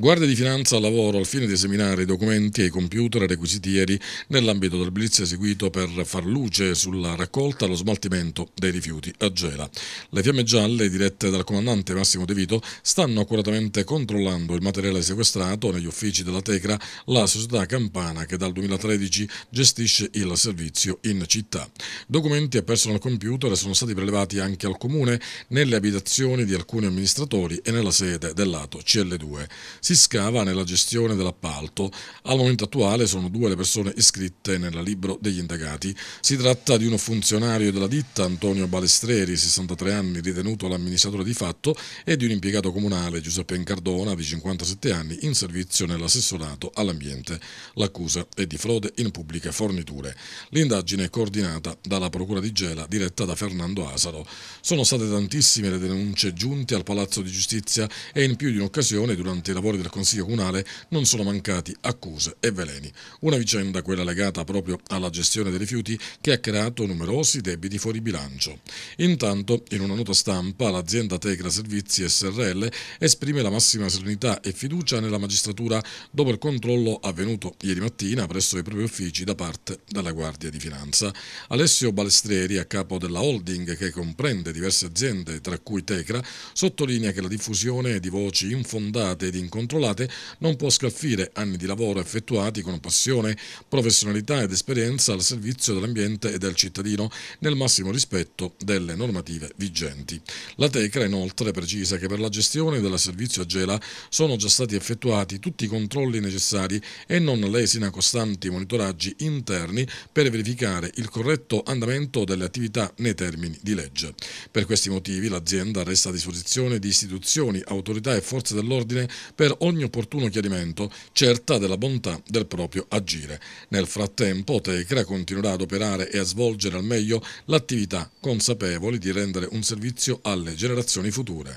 Guardia di Finanza al lavoro al fine di seminare i documenti e i computer requisitieri nell'ambito del blitz eseguito per far luce sulla raccolta e lo smaltimento dei rifiuti a Gela. Le fiamme gialle dirette dal comandante Massimo De Vito stanno accuratamente controllando il materiale sequestrato negli uffici della Tecra, la società campana che dal 2013 gestisce il servizio in città. Documenti e personal computer sono stati prelevati anche al comune nelle abitazioni di alcuni amministratori e nella sede del lato CL2 si scava nella gestione dell'appalto. Al momento attuale sono due le persone iscritte nel libro degli indagati. Si tratta di uno funzionario della ditta, Antonio Balestreri, 63 anni, ritenuto l'amministratore di fatto, e di un impiegato comunale, Giuseppe Encardona, di 57 anni, in servizio nell'assessorato all'ambiente. L'accusa è di frode in pubbliche forniture. L'indagine è coordinata dalla Procura di Gela, diretta da Fernando Asaro. Sono state tantissime le denunce giunte al Palazzo di Giustizia e in più di un'occasione durante i lavori lavori del Consiglio Comunale non sono mancati accuse e veleni. Una vicenda, quella legata proprio alla gestione dei rifiuti, che ha creato numerosi debiti fuori bilancio. Intanto, in una nota stampa, l'azienda Tecra Servizi SRL esprime la massima serenità e fiducia nella magistratura dopo il controllo avvenuto ieri mattina presso i propri uffici da parte della Guardia di Finanza. Alessio Balestrieri, a capo della holding che comprende diverse aziende, tra cui Tecra, sottolinea che la diffusione di voci infondate ed incontrate controllate non può scalfire anni di lavoro effettuati con passione, professionalità ed esperienza al servizio dell'ambiente e del cittadino nel massimo rispetto delle normative vigenti. La Tecra inoltre precisa che per la gestione del servizio a Gela sono già stati effettuati tutti i controlli necessari e non lesina costanti monitoraggi interni per verificare il corretto andamento delle attività nei termini di legge. Per questi motivi l'azienda resta a disposizione di istituzioni, autorità e forze dell'ordine per ogni opportuno chiarimento, certa della bontà del proprio agire. Nel frattempo Tecra continuerà ad operare e a svolgere al meglio l'attività consapevoli di rendere un servizio alle generazioni future.